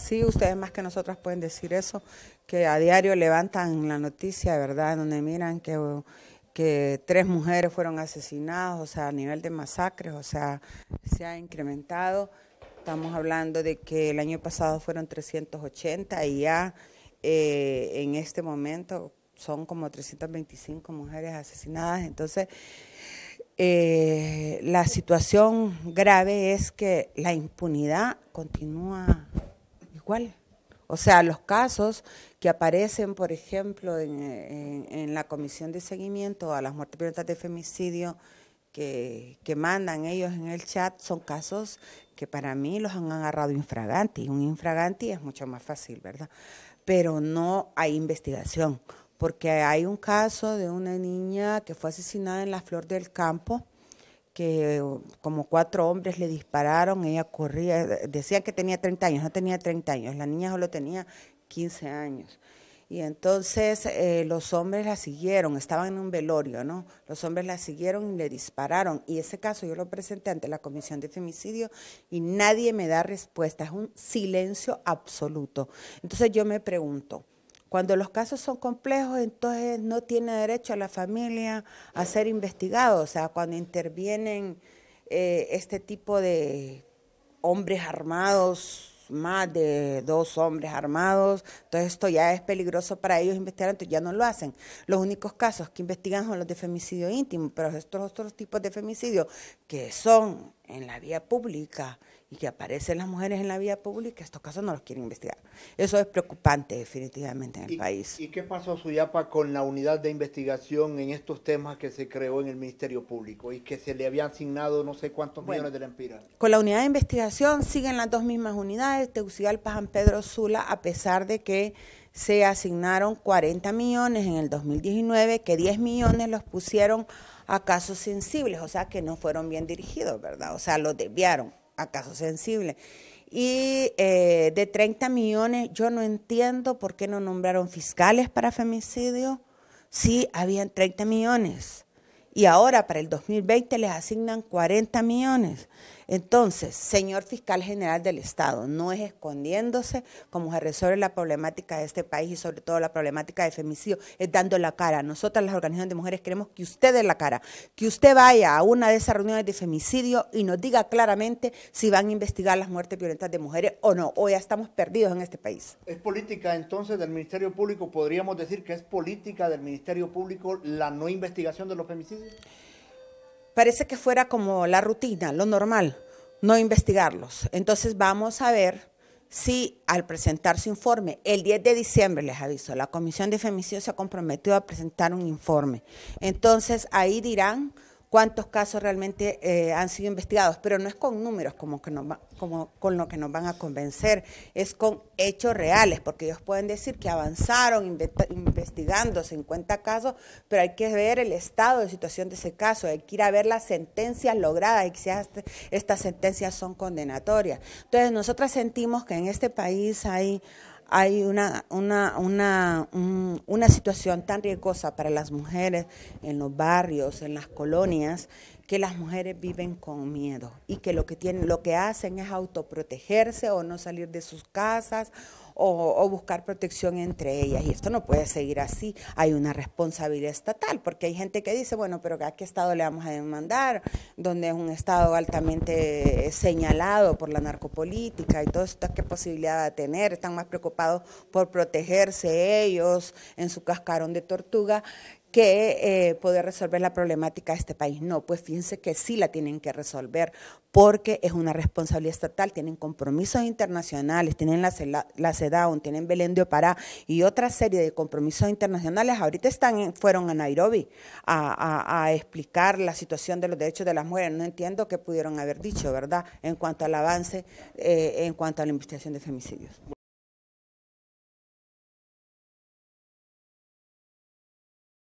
Sí, ustedes más que nosotras pueden decir eso, que a diario levantan la noticia, ¿verdad? Donde miran que, tres mujeres fueron asesinadas, o sea, a nivel de masacres, o sea, se ha incrementado. Estamos hablando de que el año pasado fueron 380 y ya eh, en este momento son como 325 mujeres asesinadas. Entonces, eh, la situación grave es que la impunidad continúa o sea, los casos que aparecen, por ejemplo, en, la comisión de seguimiento a las muertes violentas de femicidio que, que, mandan ellos en el chat, son casos que para mí los han agarrado infraganti. Un infraganti es mucho más fácil, ¿verdad? Pero no hay investigación, porque hay un caso de una niña que fue asesinada en la Flor del Campo que como cuatro hombres le dispararon, ella corría, decía que tenía 30 años, no tenía 30 años, la niña solo tenía 15 años. Y entonces eh, los hombres la siguieron, estaban en un velorio, ¿no? Los hombres la siguieron y le dispararon. Y ese caso yo lo presenté ante la Comisión de Femicidio y nadie me da respuesta, es un silencio absoluto. Entonces yo me pregunto, cuando los casos son complejos, entonces no tiene derecho a la familia a ser investigado. O sea, cuando intervienen eh, este tipo de hombres armados, más de dos hombres armados, entonces esto ya es peligroso para ellos investigar, entonces ya no lo hacen. Los únicos casos que investigan son los de femicidio íntimo, pero estos otros tipos de femicidio que son en la vía pública y que aparecen las mujeres en la vía pública, estos casos no los quieren investigar. Eso es preocupante definitivamente en el país. ¿Y qué pasó, Suyapa, con la unidad de investigación en estos temas que se creó en el Ministerio Público y que se le había asignado no sé cuántos millones de la Empira? Con la unidad de investigación siguen las dos mismas unidades, Tegucigalpa, San Pedro Sula, a pesar de que se asignaron 40 millones en el 2019, que 10 millones los pusieron a casos sensibles, o sea, que no fueron bien dirigidos, ¿verdad? O sea, los desviaron a casos sensibles. Y eh, de 30 millones, yo no entiendo por qué no nombraron fiscales para femicidio. Sí, habían 30 millones. Y ahora para el 2020 les asignan 40 millones. Entonces, señor fiscal general del Estado, no es escondiéndose como se resuelve la problemática de este país y sobre todo la problemática de femicidio, es dando la cara. Nosotras las organizaciones de mujeres queremos que usted dé la cara, que usted vaya a una de esas reuniones de femicidio y nos diga claramente si van a investigar las muertes violentas de mujeres o no, o ya estamos perdidos en este país. Es política entonces del Ministerio Público, podríamos decir que es política del Ministerio Público la no investigación de los femicidios parece que fuera como la rutina, lo normal, no investigarlos. Entonces vamos a ver si al presentar su informe, el 10 de diciembre les aviso, la Comisión de Femicidio se ha comprometido a presentar un informe. Entonces ahí dirán cuántos casos realmente eh, han sido investigados, pero no es con números como, que nos como con lo que nos van a convencer, es con hechos reales, porque ellos pueden decir que avanzaron investigando 50 casos, pero hay que ver el estado de situación de ese caso, hay que ir a ver las sentencias logradas y si este, estas sentencias son condenatorias. Entonces, nosotras sentimos que en este país hay hay una, una, una, una situación tan riesgosa para las mujeres en los barrios, en las colonias, que las mujeres viven con miedo y que lo que, tienen, lo que hacen es autoprotegerse o no salir de sus casas o, buscar protección entre ellas. Y esto no puede seguir así. Hay una responsabilidad estatal, porque hay gente que dice, bueno, pero ¿a qué Estado le vamos a demandar? Donde es un Estado altamente señalado por la narcopolítica y todo esto, ¿qué posibilidad va a tener? Están más preocupados por protegerse ellos en su cascarón de tortuga que eh, poder resolver la problemática de este país. No, pues fíjense que sí la tienen que resolver porque es una responsabilidad estatal, tienen compromisos internacionales, tienen la, e la CEDAW, tienen Belén de Opará y otra serie de compromisos internacionales. Ahorita están fueron a Nairobi a, explicar la situación de los derechos de las mujeres. No entiendo qué pudieron haber dicho, ¿verdad?, en cuanto al avance, eh, en cuanto a la investigación de femicidios.